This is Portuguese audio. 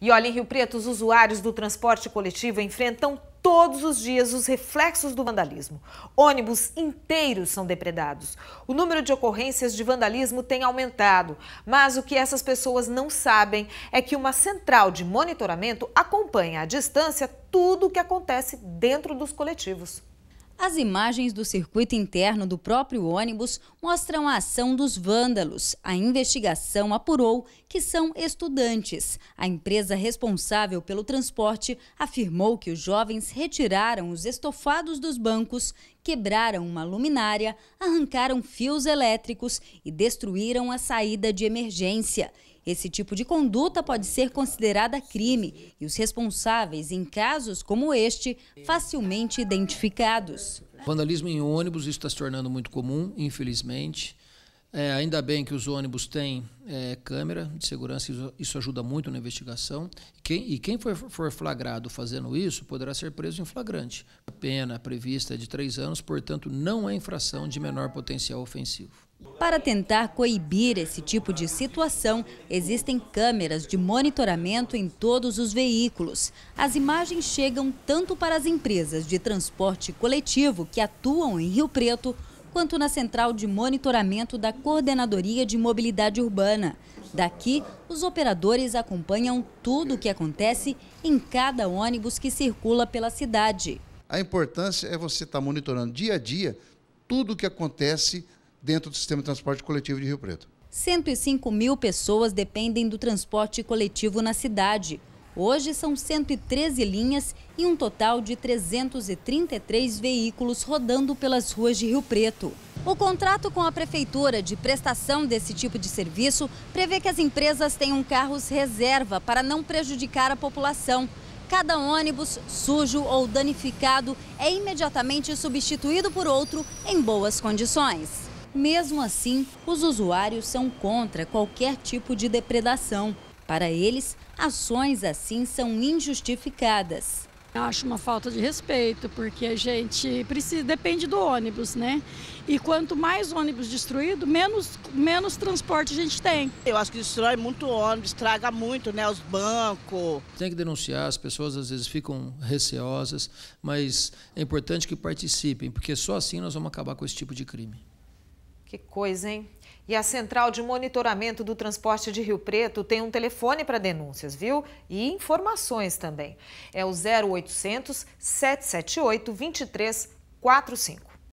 E olha, em Rio Preto, os usuários do transporte coletivo enfrentam todos os dias os reflexos do vandalismo. Ônibus inteiros são depredados. O número de ocorrências de vandalismo tem aumentado, mas o que essas pessoas não sabem é que uma central de monitoramento acompanha à distância tudo o que acontece dentro dos coletivos. As imagens do circuito interno do próprio ônibus mostram a ação dos vândalos. A investigação apurou que são estudantes. A empresa responsável pelo transporte afirmou que os jovens retiraram os estofados dos bancos, quebraram uma luminária, arrancaram fios elétricos e destruíram a saída de emergência. Esse tipo de conduta pode ser considerada crime e os responsáveis, em casos como este, facilmente identificados. Vandalismo em ônibus, está se tornando muito comum, infelizmente. É, ainda bem que os ônibus têm é, câmera de segurança, isso, isso, ajuda muito na investigação. Quem, e quem for, for, flagrado fazendo isso poderá ser preso em flagrante. A pena prevista é de três anos, portanto, não é infração de menor potencial ofensivo. Para tentar coibir esse tipo de situação, existem câmeras de monitoramento em todos os veículos. As imagens chegam tanto para as empresas de transporte coletivo que atuam em Rio Preto, quanto na central de monitoramento da Coordenadoria de Mobilidade Urbana. Daqui, os operadores acompanham tudo o que acontece em cada ônibus que circula pela cidade. A importância é você estar tá monitorando dia a dia tudo o que acontece dentro do sistema de transporte coletivo de Rio Preto. 105 mil pessoas dependem do transporte coletivo na cidade. Hoje são 113 linhas e um total de 333 veículos rodando pelas ruas de Rio Preto. O contrato com a prefeitura de prestação desse tipo de serviço prevê que as empresas tenham carros reserva para não prejudicar a população. Cada ônibus sujo ou danificado é imediatamente substituído por outro em boas condições. Mesmo assim, os usuários são contra qualquer tipo de depredação. Para eles, ações assim são injustificadas. Eu acho uma falta de respeito, porque a gente precisa, depende do ônibus, né? E quanto mais ônibus destruído, menos, menos transporte a gente tem. Eu acho que destrói muito ônibus, estraga muito, né? Os bancos. Tem que denunciar, as pessoas às vezes ficam receosas, mas é importante que participem, porque só assim nós vamos acabar com esse tipo de crime. Que coisa, hein? E a Central de Monitoramento do Transporte de Rio Preto tem um telefone para denúncias, viu? E informações também. É o 0800 778 2345.